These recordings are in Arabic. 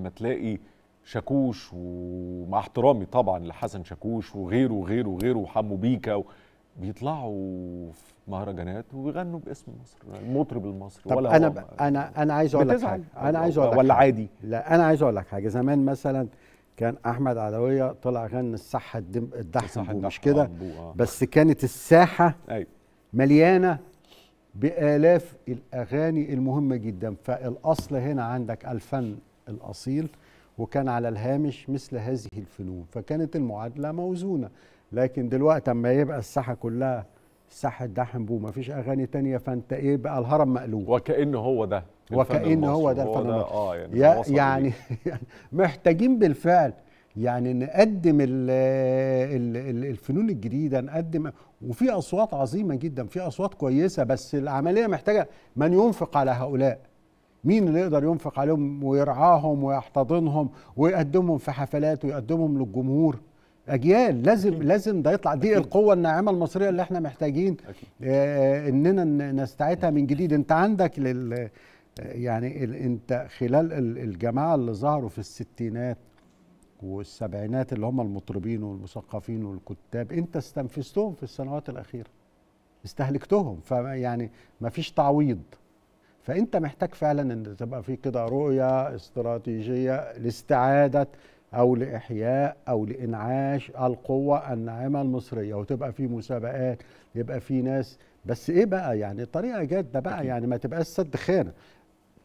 لما تلاقي شاكوش ومع احترامي طبعا لحسن شاكوش وغيره وغيره وغيره وحمو بيكا و... بيطلعوا في مهرجانات وبيغنوا باسم مصر المطرب المصري طب ولا انا ب... انا انا عايز اقول لك حاجه انا عايز اقول لك ولا عادي لا انا عايز اقول لك حاجه زمان مثلا كان احمد علويه طلع غنى الساحه الدم... الدحم مش كده آه، آه. بس كانت الساحه أيوه. مليانه بالاف الاغاني المهمه جدا فالاصل هنا عندك الفن الأصيل وكان على الهامش مثل هذه الفنون فكانت المعادلة موزونة لكن دلوقتي اما يبقى الساحة كلها ساحة دحم بو ومفيش أغاني تانية فأنت إيه بقى الهرم مقلوب وكأن هو ده وكأن هو ده الفن آه يعني, يعني محتاجين بالفعل يعني نقدم الـ الـ الـ الفنون الجديده نقدم وفي اصوات عظيمه جدا في اصوات كويسه بس العمليه محتاجه من ينفق على هؤلاء مين اللي يقدر ينفق عليهم ويرعاهم ويحتضنهم ويقدمهم في حفلات ويقدمهم للجمهور اجيال لازم أكيد. لازم ده يطلع دي أكيد. القوه الناعمه المصريه اللي احنا محتاجين آه اننا نستعيدها من جديد انت عندك لل يعني ال... انت خلال الجماعه اللي ظهروا في الستينات والسبعينات اللي هم المطربين والمثقفين والكتاب انت استنفذتهم في السنوات الاخيره استهلكتهم فيعني ما فيش تعويض فانت محتاج فعلا ان تبقى في كده رؤيه استراتيجيه لاستعاده او لاحياء او لانعاش القوه الناعمه المصريه وتبقى في مسابقات يبقى في ناس بس ايه بقى يعني طريقه جاده بقى يعني ما تبقاش سد خانه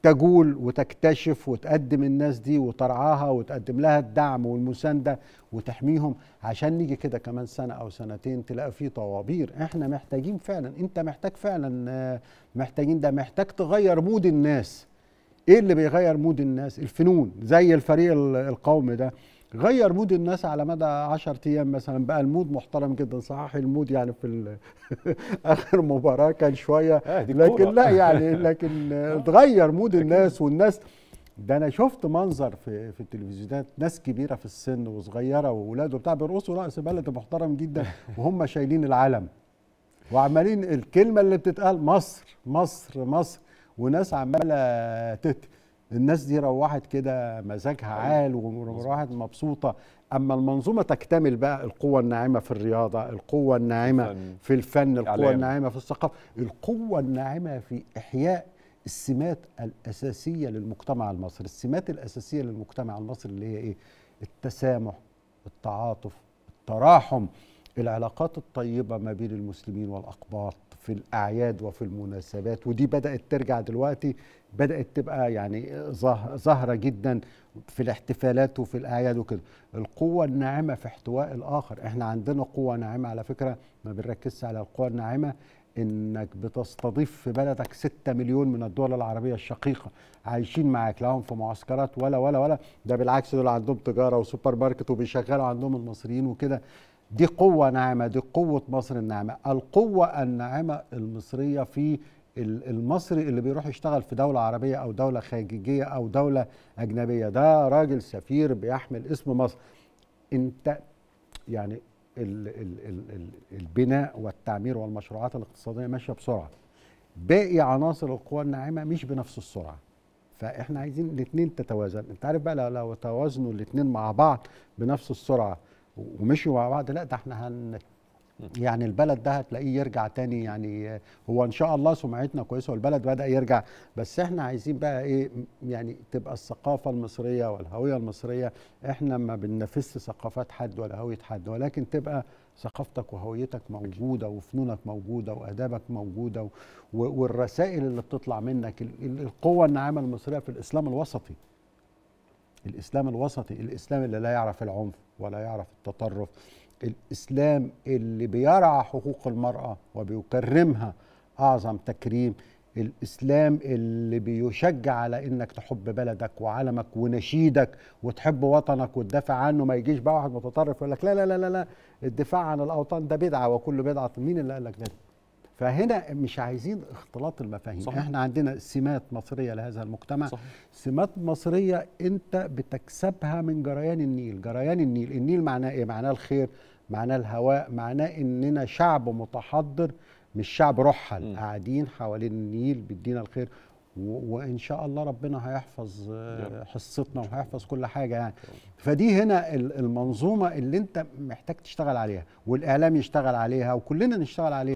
تجول وتكتشف وتقدم الناس دي وترعاها وتقدم لها الدعم والمسانده وتحميهم عشان نيجي كده كمان سنه او سنتين تلاقي في طوابير احنا محتاجين فعلا انت محتاج فعلا آه، محتاجين ده محتاج تغير مود الناس ايه اللي بيغير مود الناس الفنون زي الفريق القومي ده غير مود الناس على مدى 10 ايام مثلا بقى المود محترم جدا صحيح المود يعني في اخر مباراه كان شويه آه، لكن لا يعني لكن اتغير مود الناس والناس ده انا شفت منظر في في التلفزيونات ناس كبيره في السن وصغيره واولاد وبتاع بيرقصوا رقص بلد محترم جدا وهم شايلين العلم وعمالين الكلمه اللي بتتقال مصر مصر مصر وناس عماله تت الناس دي روحت كده مزاجها أيوة. عال وروحت مبسوطه اما المنظومه تكتمل بقى القوه الناعمه في الرياضه القوه الناعمه في الفن القوه الناعمه في الثقافه القوه الناعمه في احياء السمات الاساسيه للمجتمع المصري السمات الاساسيه للمجتمع المصري اللي هي ايه التسامح التعاطف التراحم العلاقات الطيبة ما بين المسلمين والأقباط في الأعياد وفي المناسبات ودي بدأت ترجع دلوقتي بدأت تبقى يعني ظاهرة جدا في الاحتفالات وفي الأعياد وكده القوة الناعمة في احتواء الآخر احنا عندنا قوة ناعمة على فكرة ما بنركزش على القوة الناعمة انك بتستضيف في بلدك 6 مليون من الدول العربيه الشقيقه عايشين معاك لهم في معسكرات ولا ولا ولا ده بالعكس دول عندهم تجاره وسوبر ماركت وبيشغلوا عندهم المصريين وكده دي قوة ناعمة دي قوة مصر الناعمة القوة الناعمة المصرية في المصري اللي بيروح يشتغل في دولة عربية أو دولة خارجية أو دولة أجنبية ده راجل سفير بيحمل اسم مصر أنت يعني الـ الـ الـ البناء والتعمير والمشروعات الاقتصادية ماشية بسرعة باقي عناصر القوى الناعمة مش بنفس السرعة فاحنا عايزين الاثنين تتوازن انت عارف بقى لو توازنوا الاثنين مع بعض بنفس السرعه ومشوا مع بعض لا ده احنا هن يعني البلد ده هتلاقيه يرجع تاني يعني هو ان شاء الله سمعتنا كويسه والبلد بدا يرجع بس احنا عايزين بقى ايه يعني تبقى الثقافه المصريه والهويه المصريه احنا ما بننافسش ثقافات حد ولا هويه حد ولكن تبقى ثقافتك وهويتك موجوده وفنونك موجوده وادابك موجوده والرسائل اللي بتطلع منك القوه الناعمه المصريه في الاسلام الوسطي الاسلام الوسطي الاسلام اللي لا يعرف العنف ولا يعرف التطرف الاسلام اللي بيرعى حقوق المراه وبيكرمها اعظم تكريم الاسلام اللي بيشجع على انك تحب بلدك وعلمك ونشيدك وتحب وطنك وتدافع عنه ما يجيش بقى واحد متطرف يقول لك لا لا لا لا الدفاع عن الاوطان ده بدعه وكل بدعه مين اللي قال لك ده فهنا مش عايزين اختلاط المفاهيم صحيح. احنا عندنا سمات مصريه لهذا المجتمع صحيح. سمات مصريه انت بتكسبها من جريان النيل جريان النيل النيل معناه ايه معناه الخير معناه الهواء معناه اننا شعب متحضر مش شعب رحل قاعدين حوالين النيل بيدينا الخير وان شاء الله ربنا هيحفظ آه، حصتنا وهيحفظ كل حاجه يعني فدي هنا المنظومه اللي انت محتاج تشتغل عليها والاعلام يشتغل عليها وكلنا نشتغل عليها